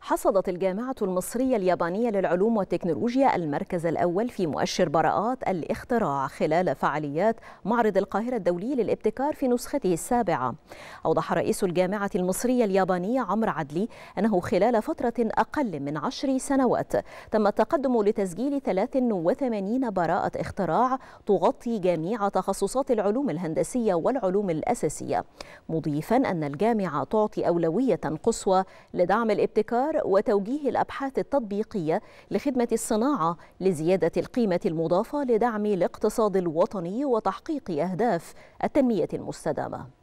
حصدت الجامعة المصرية اليابانية للعلوم والتكنولوجيا المركز الأول في مؤشر براءات الاختراع خلال فعاليات معرض القاهرة الدولي للابتكار في نسخته السابعة أوضح رئيس الجامعة المصرية اليابانية عمرو عدلي أنه خلال فترة أقل من عشر سنوات تم التقدم لتسجيل 83 براءة اختراع تغطي جميع تخصصات العلوم الهندسية والعلوم الأساسية مضيفا أن الجامعة تعطي أولوية قصوى لدعم الابتكار الابتكار وتوجيه الابحاث التطبيقيه لخدمه الصناعه لزياده القيمه المضافه لدعم الاقتصاد الوطني وتحقيق اهداف التنميه المستدامه